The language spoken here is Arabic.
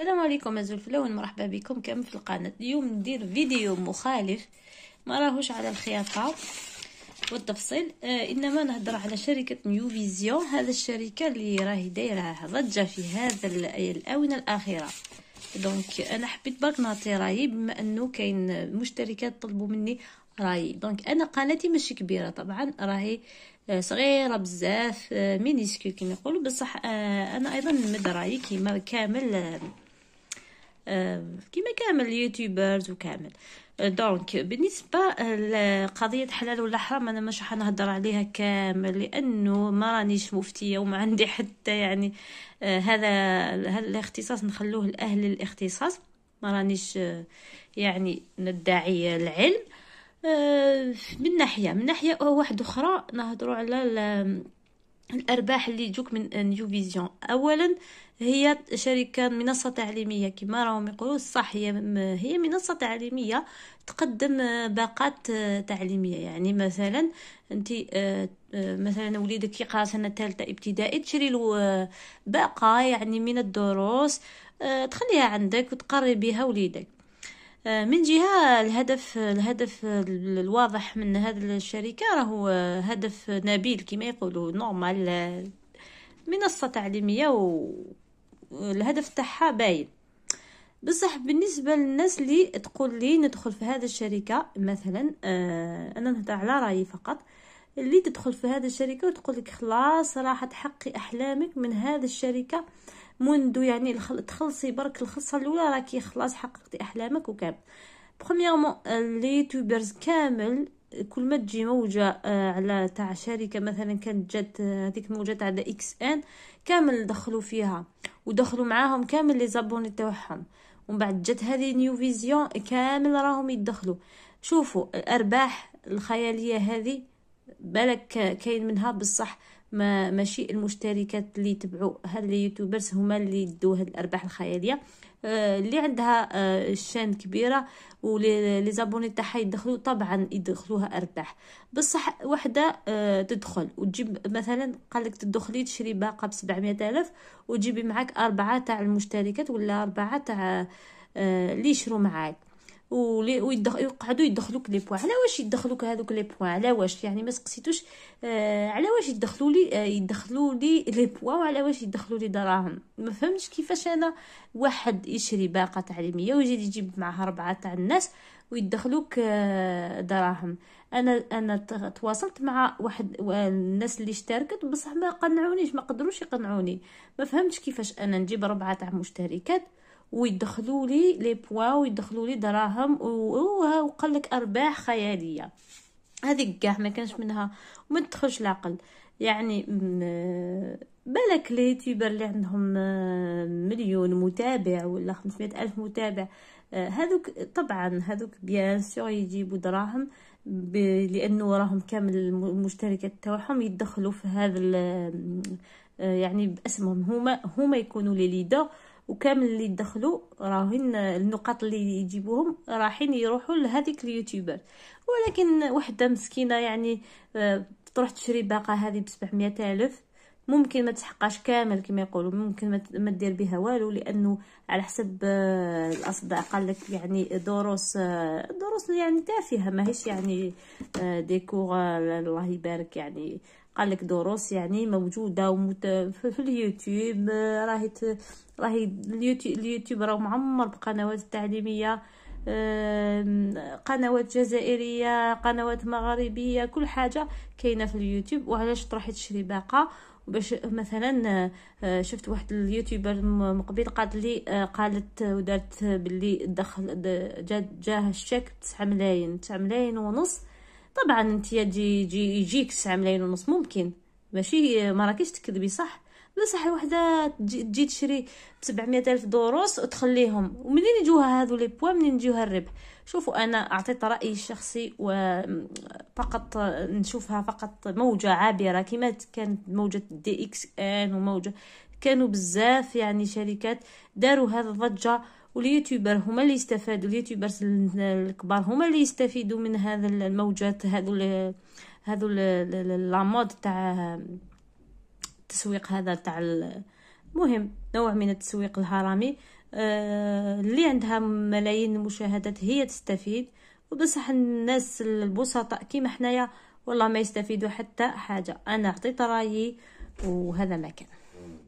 السلام عليكم الفلاون مرحبا بكم كم في القناة اليوم ندير فيديو مخالف ما راهوش على الخياطة والتفصيل آه انما نهضر على شركة نيو فيزيون هذا الشركة اللي راهي دايرة ضجة في هذا الاونة الاخيرة دونك انا حبيت برك نعطي رايي بما انه كاين مشتركات طلبوا مني رايي دونك انا قناتي ماشي كبيره طبعا راهي آه، صغيره بزاف آه، مينيسكول كيما يقولوا بصح آه، انا ايضا نمد رايي كيما كامل آه، كيما كامل اليوتيوبرز وكامل آه، دونك بالنسبه لقضيه حلال ولا حرام انا مش راح نهضر عليها كامل لانه ما رانيش مفتيه وما عندي حتى يعني آه، هذا هذا الاختصاص نخلوه لاهل الاختصاص ما رانيش يعني ندعي العلم من ناحيه من ناحيه واحده اخرى نهضروا على الارباح اللي يجوك من نيو فيزيون اولا هي شركه منصه تعليميه كما راهم يقولوا صح هي هي منصه تعليميه تقدم باقات تعليميه يعني مثلا انت آه، آه، مثلا وليدك يقرا سنه ثالثه ابتدائي تشري له آه، باقه يعني من الدروس تخليها عندك وتقري بها وليدك آه، من جهة الهدف الهدف الواضح من هذه الشركة راهو آه، هدف نبيل كما يقولوا نورمال آه، منصة تعليمية والهدف تاعها باين بصح بالنسبة للناس اللي تقول لي ندخل في هذه الشركة مثلا أنا نهضر على رأيي فقط اللي تدخل في هذه الشركة وتقول لك خلاص راح تحقي أحلامك من هذه الشركة منذ يعني تخلصي برك الخلصه الاولى راكي خلاص حققتي احلامك وكامل برومييرمون اليوتيوبرز euh, كامل كل ما تجي موجه آه، على تاع شركه مثلا كانت جات آه، هذيك الموجه تاع اكس ان كامل دخلوا فيها ودخلوا معاهم كامل لي زابوني تاعهم ومن بعد جات هذه نيو فيزيون كامل راهم يدخلوا شوفوا الارباح الخياليه هذه بالك كاين منها بصح ما ماشي المشتركات اللي تبعوا هاد اليوتيوبرز هما اللي يدوا هاد الارباح الخياليه آه، اللي عندها آه، شان كبيره ولي زابوني تاعها يدخلوا طبعا يدخلوها ارباح بصح وحده آه، تدخل وتجيب مثلا قالك تدخلي تشري باقه ب الف وتجيبي معاك اربعه تاع المشتركات ولا اربعه تاع اللي يشرو معاك ويقعدوا يدخلوك لي بوان على واش يدخلوك هذوك لي بوان على واش يعني ما سقسيتوش آه على واش يدخلوا لي آه يدخلوا لي لي بوان وعلى واش يدخلوا لي دراهم ما فهمتش كيفاش انا واحد يشري باقه تعليميه ويجي يجيب معها اربعه تاع الناس ويدخلوك آه دراهم انا انا تواصلت مع واحد الناس اللي اشتركت بصح ما قنعونيش ما قدروش يقنعوني ما فهمتش كيفاش انا نجيب ربعه تاع مشتركات ويدخلوا لي لي بوا ويدخلوا لي دراهم وقال لك ارباح خياليه هذه كاع ما كانش منها وما تدخلش العقل يعني بالك اليوتيوبر اللي عندهم آه، مليون متابع ولا 500 الف متابع آه، هذوك طبعا هذوك بيان سور يجيبوا دراهم لانه راهم كامل المشتركات تاعهم يدخلوا في هذا آه، يعني باسمهم هما هما يكونوا لي ليدر وكامل اللي يدخلوا راهن النقاط اللي يجيبوهم رايحين يروحوا لهذيك اليوتيوبر ولكن وحده مسكينه يعني آه، تروح تشري باقه هذه ب ألف ممكن ما تحقاش كامل كما يقولوا ممكن ما دير بها والو لانه على حسب آه، الاصداء قال لك يعني دروس آه، دروس يعني تافهه ماهيش يعني ديكور الله يبارك يعني قال لك دروس يعني موجوده ومت... في اليوتيوب آه، راهي راهي اليوتيوب, اليوتيوب راه معمر بقنوات تعليميه قنوات جزائريه قنوات مغاربيه كل حاجه كاينه في اليوتيوب وعلاش تروحي تشري باقه باش مثلا آه، شفت واحد اليوتيوبر مقبل قالت لي آه، قالت ودارت باللي دخل جاه الشيك 9 ملايين 9 ملايين ونص طبعا انت يجي يجي يجيك ساعه ملايين ونص ممكن ماشي مراكش تكذبي صح بصح الوحده تجي تشري ب الف دروس وتخليهم ومنين يجوها هادو لي بوا منين يجوها الربح شوفوا انا اعطيت رايي الشخصي وفقط نشوفها فقط موجه عابره كما كانت موجه دي اكس ان وموجه كانوا بزاف يعني شركات داروا هذا الضجه واليوتيوبر هما اللي يستفادوا اليوتيوبرز الكبار هما اللي يستفيدوا من هذا الموجات هذو ال هذو لامود تاع التسويق هذا تاع المهم نوع من التسويق الهرمي آه، اللي عندها ملايين المشاهدات هي تستفيد وبصح الناس البسطاء كيما حنايا والله ما يستفيدوا حتى حاجه انا عطيت رايي وهذا ما كان